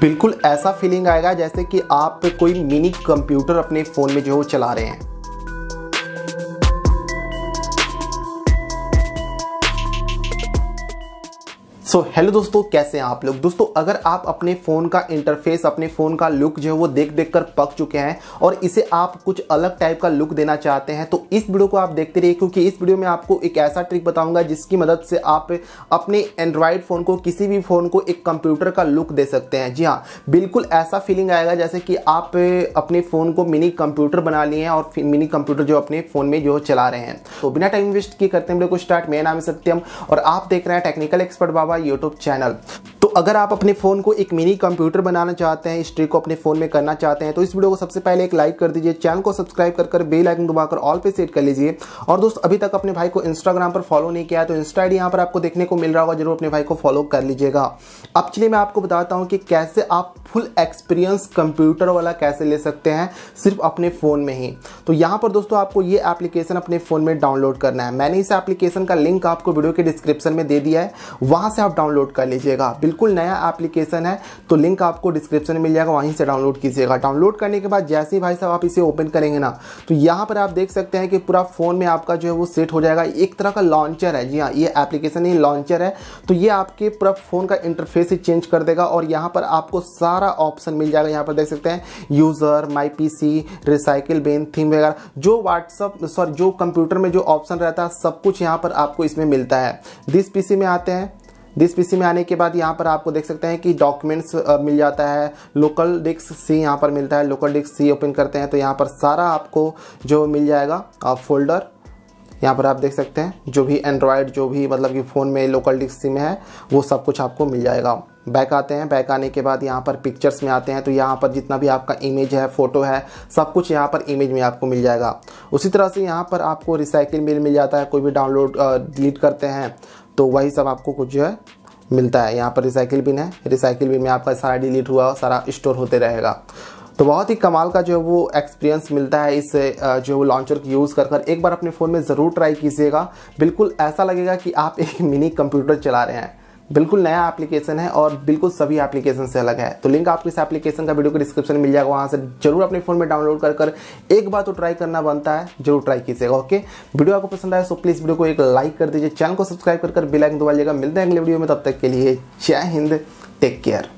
बिल्कुल ऐसा फीलिंग आएगा जैसे कि आप कोई मिनी कंप्यूटर अपने फ़ोन में जो चला रहे हैं सो so, हेलो दोस्तों कैसे हैं आप लोग दोस्तों अगर आप अपने फ़ोन का इंटरफेस अपने फ़ोन का लुक जो है वो देख देख कर पक चुके हैं और इसे आप कुछ अलग टाइप का लुक देना चाहते हैं तो इस वीडियो को आप देखते रहिए क्योंकि इस वीडियो में आपको एक ऐसा ट्रिक बताऊंगा जिसकी मदद से आप अपने एंड्रॉयड फ़ोन को किसी भी फ़ोन को एक कंप्यूटर का लुक दे सकते हैं जी हाँ बिल्कुल ऐसा फीलिंग आएगा जैसे कि आप अपने फ़ोन को मिनी कंप्यूटर बना लिए हैं और मिनी कंप्यूटर जो अपने फ़ोन में जो चला रहे हैं तो बिना टाइम वेस्ट किए करते हैं वीडियो को स्टार्ट मेरा नाम है सत्यम और आप देख रहे हैं technical expert Baba YouTube channel तो अगर आप अपने फ़ोन को एक मिनी कंप्यूटर बनाना चाहते हैं इस ट्रिक को अपने फ़ोन में करना चाहते हैं तो इस वीडियो को सबसे पहले एक लाइक कर दीजिए चैनल को सब्सक्राइब कर कर बेल आइकन दबाकर ऑल पे सेट कर लीजिए और दोस्त अभी तक अपने भाई को इंस्टाग्राम पर फॉलो नहीं किया तो इंस्टा आई यहाँ पर आपको देखने को मिल रहा होगा जरूर अपने भाई को फॉलो कर लीजिएगा अब चलिए मैं आपको बताता हूँ कि कैसे आप फुल एक्सपीरियंस कंप्यूटर वाला कैसे ले सकते हैं सिर्फ अपने फ़ोन में ही तो यहाँ पर दोस्तों आपको ये एप्लीकेशन अपने फ़ोन में डाउनलोड करना है मैंने इस एप्लीकेशन का लिंक आपको वीडियो के डिस्क्रिप्शन में दे दिया है वहाँ से आप डाउनलोड कर लीजिएगा बिल्कुल नया एप्लीकेशन है तो लिंक आपको डिस्क्रिप्शन में मिल जाएगा वहीं से डाउनलोड कीजिएगा डाउनलोड करने के बाद जैसे ही भाई साहब आप इसे ओपन करेंगे ना तो यहाँ पर आप देख सकते हैं कि पूरा फ़ोन में आपका जो है वो सेट हो जाएगा एक तरह का लॉन्चर है जी हाँ ये एप्लीकेशन ही लॉन्चर है तो ये आपके पूरा फ़ोन का इंटरफेस ही चेंज कर देगा और यहाँ पर आपको सारा ऑप्शन मिल जाएगा यहाँ पर देख सकते हैं user my P C recycle bin theme वगैरह जो व्हाट्सअप सॉरी जो कंप्यूटर में जो ऑप्शन रहता है सब कुछ यहाँ पर आपको इसमें मिलता है दिस पीसी में आते हैं दिस पीसी में आने के बाद यहाँ पर आपको देख सकते हैं कि डॉक्यूमेंट्स मिल जाता है लोकल डिस्क सी यहाँ पर मिलता है लोकल डिस्क सी ओपन करते हैं तो यहाँ पर सारा आपको जो मिल जाएगा फोल्डर यहाँ पर आप देख सकते हैं जो भी एंड्रॉयड जो भी मतलब कि फ़ोन में लोकल डिस्क में है वो सब कुछ आपको मिल जाएगा बैक आते हैं बैक आने के बाद यहाँ पर पिक्चर्स में आते हैं तो यहाँ पर जितना भी आपका इमेज है फ़ोटो है सब कुछ यहाँ पर इमेज में आपको मिल जाएगा उसी तरह से यहाँ पर आपको रिसाइकिल बिल मिल जाता है कोई भी डाउनलोड डिलीट करते हैं तो वही सब आपको कुछ जो है मिलता है यहाँ पर रिसाइकिल बिन है रिसाइकिल बिन में आपका सारा डिलीट हुआ सारा स्टोर होते रहेगा तो बहुत ही कमाल का जो है वो एक्सपीरियंस मिलता है इस जो वो लॉन्चर की यूज़ कर कर एक बार अपने फ़ोन में ज़रूर ट्राई कीजिएगा बिल्कुल ऐसा लगेगा कि आप एक मिनी कंप्यूटर चला रहे हैं बिल्कुल नया एप्लीकेशन है और बिल्कुल सभी एप्लीकेशन से अलग है तो लिंक आपको इस एप्लीकेशन का वीडियो के डिस्क्रिप्शन में मिल जाएगा वहाँ से जरूर अपने फोन में डाउनलोड कर कर एक बार तो ट्राई करना बनता है जरूर ट्राई कीजिएगा ओके वीडियो आपको पसंद आया तो प्लीज़ वीडियो को एक लाइक कर दीजिए चैनल को सब्सक्राइब कर कर बेलाइकन दबा मिलते हैं अगले वीडियो में तब तक के लिए जय हिंद टेक केयर